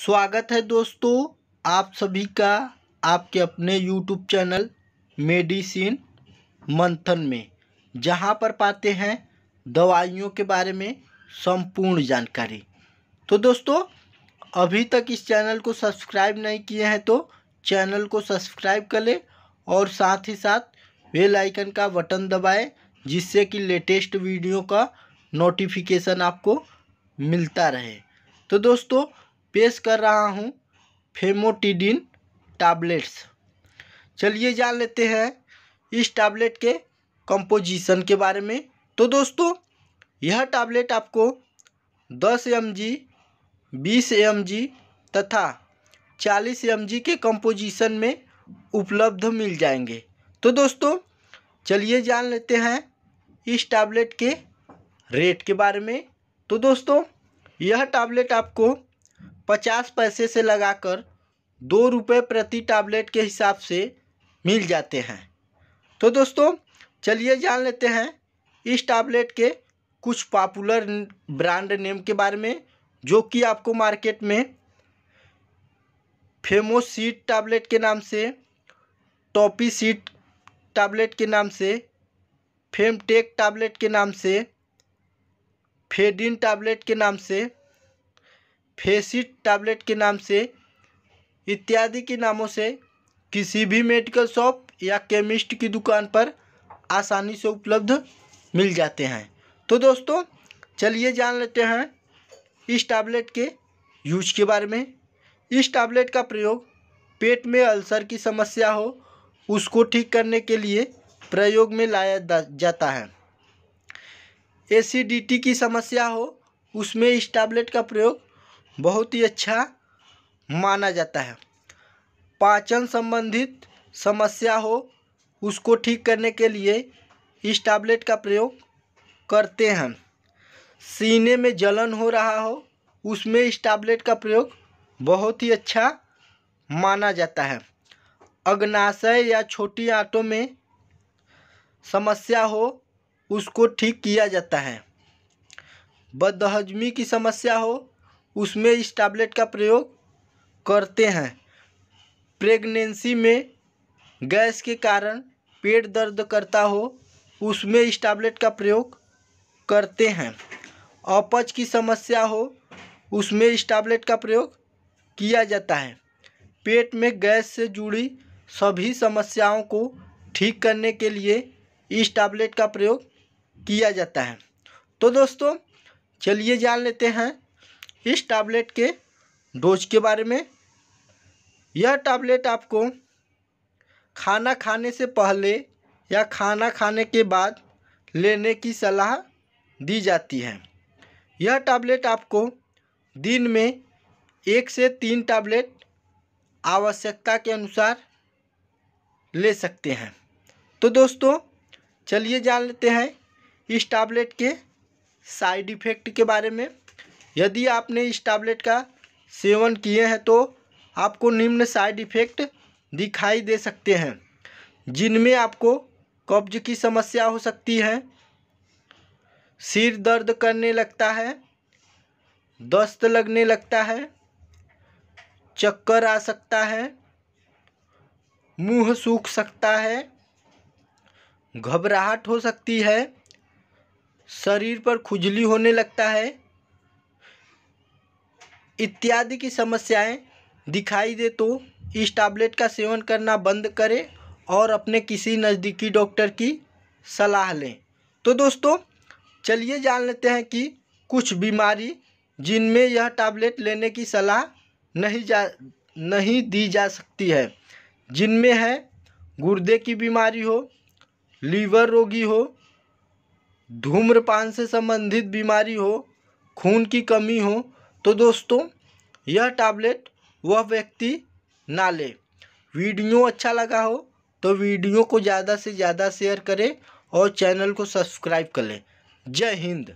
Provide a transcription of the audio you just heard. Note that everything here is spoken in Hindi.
स्वागत है दोस्तों आप सभी का आपके अपने यूट्यूब चैनल मेडिसिन मंथन में जहां पर पाते हैं दवाइयों के बारे में संपूर्ण जानकारी तो दोस्तों अभी तक इस चैनल को सब्सक्राइब नहीं किए हैं तो चैनल को सब्सक्राइब कर और साथ ही साथ बेल आइकन का बटन दबाएं जिससे कि लेटेस्ट वीडियो का नोटिफिकेशन आपको मिलता रहे तो दोस्तों पेश कर रहा हूँ फेमोटिडिन टैबलेट्स चलिए जान लेते हैं इस टैबलेट के कंपोजिशन के बारे में तो दोस्तों यह टैबलेट आपको 10 एम जी बीस एम जी तथा 40 एम जी के कंपोजिशन में उपलब्ध मिल जाएंगे तो दोस्तों चलिए जान लेते हैं इस टैबलेट के रेट के बारे में तो दोस्तों यह टैबलेट आपको पचास पैसे से लगाकर दो रुपये प्रति टैबलेट के हिसाब से मिल जाते हैं तो दोस्तों चलिए जान लेते हैं इस टैबलेट के कुछ पॉपुलर ब्रांड नेम के बारे में जो कि आपको मार्केट में फेमोसीट टैबलेट के नाम से टॉपी सीट टैबलेट के नाम से फेमटेक टैबलेट के नाम से फेडिन टैबलेट के नाम से फेसिट टैबलेट के नाम से इत्यादि के नामों से किसी भी मेडिकल शॉप या केमिस्ट की दुकान पर आसानी से उपलब्ध मिल जाते हैं तो दोस्तों चलिए जान लेते हैं इस टैबलेट के यूज के बारे में इस टैबलेट का प्रयोग पेट में अल्सर की समस्या हो उसको ठीक करने के लिए प्रयोग में लाया जाता है एसिडिटी की समस्या हो उसमें इस टैबलेट का प्रयोग बहुत ही अच्छा माना जाता है पाचन संबंधित समस्या हो उसको ठीक करने के लिए इस टैबलेट का प्रयोग करते हैं सीने में जलन हो रहा हो उसमें इस टैबलेट का प्रयोग बहुत ही अच्छा माना जाता है अग्नाशय या छोटी आंटों में समस्या हो उसको ठीक किया जाता है बदहजमी की समस्या हो उसमें इस टैबलेट का प्रयोग करते हैं प्रेगनेंसी में गैस के कारण पेट दर्द करता हो उसमें इस टैबलेट का प्रयोग करते हैं अपच की समस्या हो उसमें इस टैबलेट का प्रयोग किया जाता है पेट में गैस से जुड़ी सभी समस्याओं को ठीक करने के लिए इस टैबलेट का प्रयोग किया जाता है तो दोस्तों चलिए जान लेते हैं इस टैबलेट के डोज के बारे में यह टैबलेट आपको खाना खाने से पहले या खाना खाने के बाद लेने की सलाह दी जाती है यह टैबलेट आपको दिन में एक से तीन टैबलेट आवश्यकता के अनुसार ले सकते हैं तो दोस्तों चलिए जान लेते हैं इस टैबलेट के साइड इफ़ेक्ट के बारे में यदि आपने इस टैबलेट का सेवन किए हैं तो आपको निम्न साइड इफ़ेक्ट दिखाई दे सकते हैं जिनमें आपको कब्ज की समस्या हो सकती है सिर दर्द करने लगता है दस्त लगने लगता है चक्कर आ सकता है मुंह सूख सकता है घबराहट हो सकती है शरीर पर खुजली होने लगता है इत्यादि की समस्याएं दिखाई दे तो इस टैबलेट का सेवन करना बंद करें और अपने किसी नज़दीकी डॉक्टर की सलाह लें तो दोस्तों चलिए जान लेते हैं कि कुछ बीमारी जिनमें यह टैबलेट लेने की सलाह नहीं जा नहीं दी जा सकती है जिनमें है गुर्दे की बीमारी हो लीवर रोगी हो धूम्रपान से संबंधित बीमारी हो खून की कमी हो तो दोस्तों यह टैबलेट वह व्यक्ति ना ले वीडियो अच्छा लगा हो तो वीडियो को ज़्यादा से ज़्यादा शेयर करें और चैनल को सब्सक्राइब कर लें जय हिंद